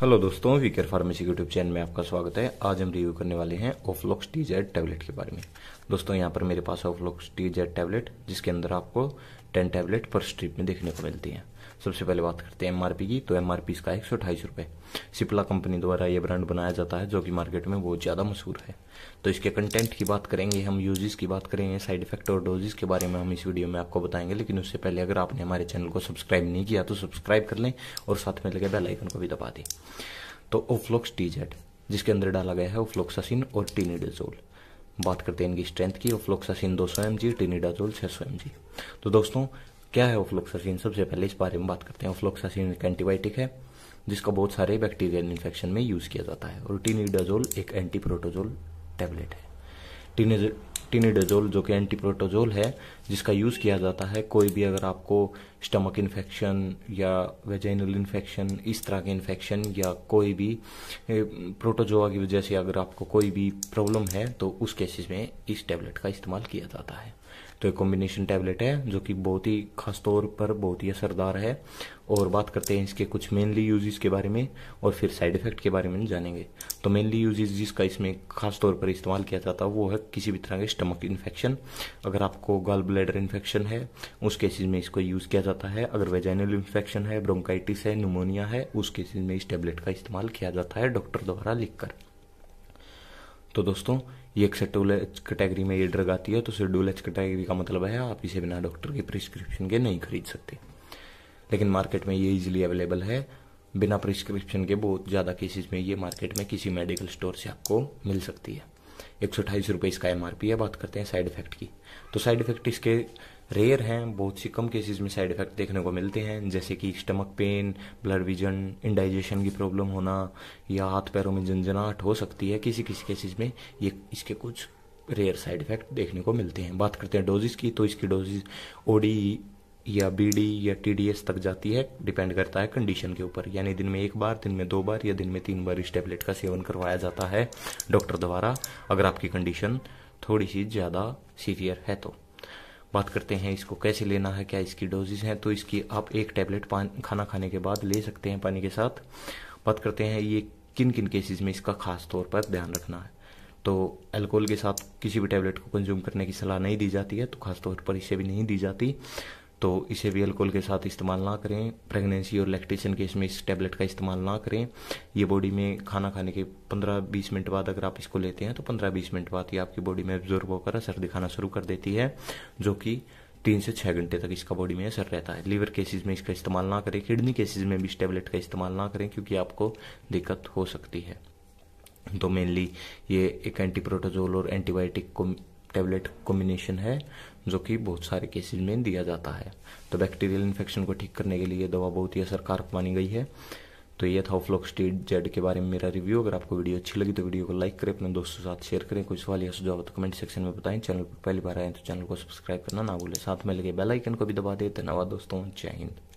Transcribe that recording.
hello दोस्तों वीकेर pharmacy YouTube channel में आपका स्वागत है आज हम रिव्यू करने वाले हैं ओफ्लॉक्स टी जेड टैबलेट के बारे में दोस्तों यहाँ पर मेरे पास है ओफ्लॉक्स टी जेड टैबलेट जिसके अंदर आपको टेन टैबलेट पर स्ट्रिप में देखने को मिलती है सबसे पहले बात करते हैं एमआरपी की तो एमआरपी इसका एक सौ अठाईस रुपये सिप्ला कंपनी द्वारा ये ब्रांड बनाया जाता है जो कि मार्केट में बहुत ज़्यादा मशहूर है तो इसके कंटेंट की बात करेंगे हम यूजेस की बात करेंगे साइड इफेक्ट और डोजेस के बारे में हम इस वीडियो में आपको बताएंगे लेकिन उससे पहले अगर आपने हमारे चैनल को सब्सक्राइब नहीं किया तो सब्सक्राइब कर लें और साथ में लगे बेलाइकन को भी दबा दें तो ओफ्लोक्स टी जिसके अंदर डाला गया है ओफ्लोक्सासिन और टीनिडाजोल बात करते हैं इनकी स्ट्रेंथ की ओफ्लोक्सासिन 200 सौ एम जी टीनिडाजोल छः सौ एम जी तो दोस्तों क्या है ओफ्लोक्सासिन सबसे पहले इस बारे में बात करते हैं ओफ्लोक्सासिन एक एंटीबायोटिक है जिसका बहुत सारे बैक्टीरियल इन्फेक्शन में यूज़ किया जाता है और टीनिडाजोल एक एंटी प्रोटोजोल टैबलेट है टीनिडाजोल जो कि एंटी प्रोटोजोल है जिसका यूज़ किया जाता है कोई भी अगर आपको स्टमक इन्फेक्शन या वेजाइनल इन्फेक्शन इस तरह के इन्फेक्शन या कोई भी प्रोटोजोआ की वजह से अगर आपको कोई भी प्रॉब्लम है तो उस केसेस में इस टैबलेट का इस्तेमाल किया जाता है तो एक कॉम्बिनेशन टैबलेट है जो कि बहुत ही खास तौर पर बहुत ही असरदार है और बात करते हैं इसके कुछ मेनली यूजेस के बारे में और फिर साइड इफेक्ट के बारे में जानेंगे तो मेनली यूजेस जिसका इसमें खास तौर पर इस्तेमाल किया जाता है वो है किसी भी तरह के स्टमक इन्फेक्शन अगर आपको गल ब्लैडर इन्फेक्शन है उस केसेज में इसको यूज़ किया जाता है अगर वेजाइनल इन्फेक्शन है ब्रोंकाइटिस है न्यूमोनिया है उस केसेज में इस टेबलेट का इस्तेमाल किया जाता है डॉक्टर द्वारा लिखकर तो दोस्तों ये एक शेड्यूल एच कैटेगरी में ये ड्रग आती है तो शेड्यूल एच कैटेगरी का मतलब है आप इसे बिना डॉक्टर के प्रिस्क्रिप्शन के नहीं खरीद सकते लेकिन मार्केट में ये इजीली अवेलेबल है बिना प्रिस्क्रिप्शन के बहुत ज़्यादा केसेस में ये मार्केट में किसी मेडिकल स्टोर से आपको मिल सकती है एक सौ अठाईस रुपये इसका एम है बात करते हैं साइड इफ़ेक्ट की तो साइड इफ़ेक्ट इसके रेयर हैं बहुत सी कम केसेस में साइड इफ़ेक्ट देखने को मिलते हैं जैसे कि stomach pain blood vision indigestion की प्रॉब्लम होना या हाथ पैरों में झंझनाहट हो सकती है किसी किसी केसेस में ये इसके कुछ रेयर साइड इफ़ेक्ट देखने को मिलते हैं बात करते हैं डोजेज़ की तो इसकी डोजेज ओडी या बी या टी तक जाती है डिपेंड करता है कंडीशन के ऊपर यानी दिन में एक बार दिन में दो बार या दिन में तीन बार इस टेबलेट का सेवन करवाया जाता है डॉक्टर द्वारा अगर आपकी कंडीशन थोड़ी सी ज़्यादा सीवियर है तो बात करते हैं इसको कैसे लेना है क्या इसकी डोजेज हैं तो इसकी आप एक टैबलेट खाना खाने के बाद ले सकते हैं पानी के साथ बात करते हैं ये किन किन केसेस में इसका खास तौर पर ध्यान रखना है तो अल्कोहल के साथ किसी भी टैबलेट को कंज्यूम करने की सलाह नहीं दी जाती है तो खासतौर पर इसे भी नहीं दी जाती तो इसे भी अल्कोहल के साथ इस्तेमाल ना करें प्रेगनेंसी और लैक्टेशन केस में इस टैबलेट का इस्तेमाल ना करें ये बॉडी में खाना खाने के 15-20 मिनट बाद अगर आप इसको लेते हैं तो 15-20 मिनट बाद ये आपकी बॉडी में एब्जॉर्ब होकर असर दिखाना शुरू कर देती है जो कि तीन से छः घंटे तक इसका बॉडी में असर रहता है लीवर केसेज में इसका इस्तेमाल ना करें किडनी केसेज में भी इस टैबलेट का इस्तेमाल ना करें क्योंकि आपको दिक्कत हो सकती है तो मेनली ये एक एंटीप्रोटोजोल और एंटीबायोटिक को टेबलेट कॉम्बिनेशन है जो कि बहुत सारे केसेज में दिया जाता है तो बैक्टीरियल इन्फेक्शन को ठीक करने के लिए दवा बहुत ही असरकार मानी गई है तो ये था फ्लोक्सटीड जेड के बारे में मेरा रिव्यू अगर आपको वीडियो अच्छी लगी तो वीडियो को लाइक करें अपने दोस्तों साथ शेयर करें कोई सवाल या सुझाव तो कमेंट सेक्शन में बताएं चैनल पर पहली बार आए तो चैनल को सब्सक्राइब करना ना भूलें साथ में लगे बेल आइकन को भी दबा दें धन्यवाद दोस्तों जय हिंद